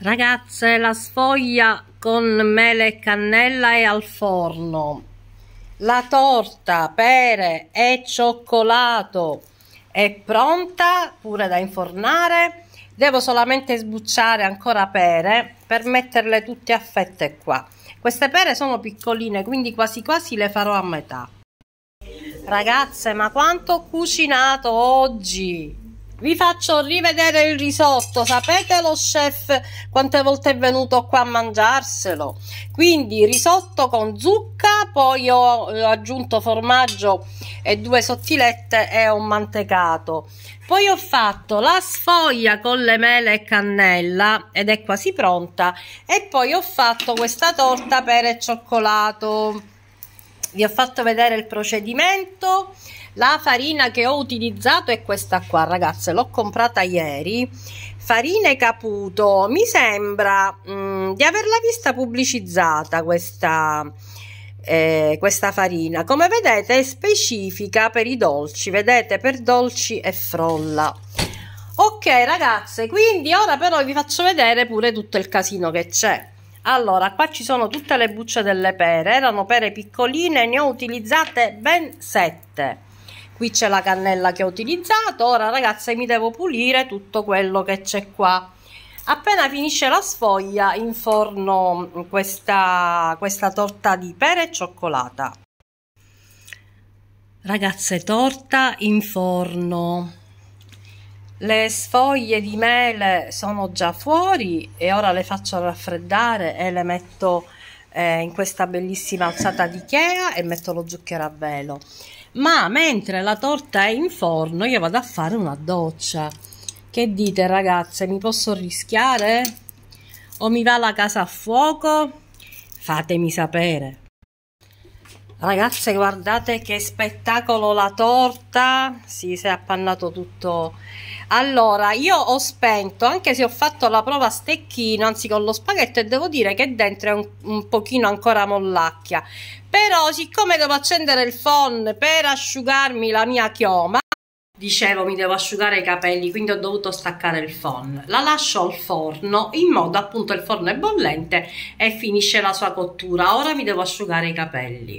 Ragazze, la sfoglia con mele e cannella è al forno. La torta, pere e cioccolato è pronta pure da infornare. Devo solamente sbucciare ancora pere per metterle tutte a fette qua. Queste pere sono piccoline, quindi quasi quasi le farò a metà. Ragazze, ma quanto ho cucinato oggi! vi faccio rivedere il risotto sapete lo chef quante volte è venuto qua a mangiarselo quindi risotto con zucca poi ho eh, aggiunto formaggio e due sottilette e ho mantecato poi ho fatto la sfoglia con le mele e cannella ed è quasi pronta e poi ho fatto questa torta per e cioccolato vi ho fatto vedere il procedimento la farina che ho utilizzato è questa qua ragazze l'ho comprata ieri farine caputo mi sembra mh, mm, di averla vista pubblicizzata questa eh, questa farina come vedete è specifica per i dolci vedete per dolci e frolla ok ragazze quindi ora però vi faccio vedere pure tutto il casino che c'è allora qua ci sono tutte le bucce delle pere erano pere piccoline ne ho utilizzate ben 7 qui c'è la cannella che ho utilizzato ora ragazze mi devo pulire tutto quello che c'è qua appena finisce la sfoglia inforno questa, questa torta di pere e cioccolata ragazze torta in forno le sfoglie di mele sono già fuori e ora le faccio raffreddare e le metto eh, in questa bellissima alzata di Ikea e metto lo zucchero a velo. Ma mentre la torta è in forno io vado a fare una doccia. Che dite ragazze, mi posso rischiare? O mi va la casa a fuoco? Fatemi sapere. Ragazze, guardate che spettacolo la torta! Si, si è appannato tutto allora io ho spento anche se ho fatto la prova a stecchino anzi con lo spaghetto e devo dire che dentro è un, un pochino ancora mollacchia però siccome devo accendere il phon per asciugarmi la mia chioma dicevo mi devo asciugare i capelli quindi ho dovuto staccare il phon la lascio al forno in modo appunto il forno è bollente e finisce la sua cottura ora mi devo asciugare i capelli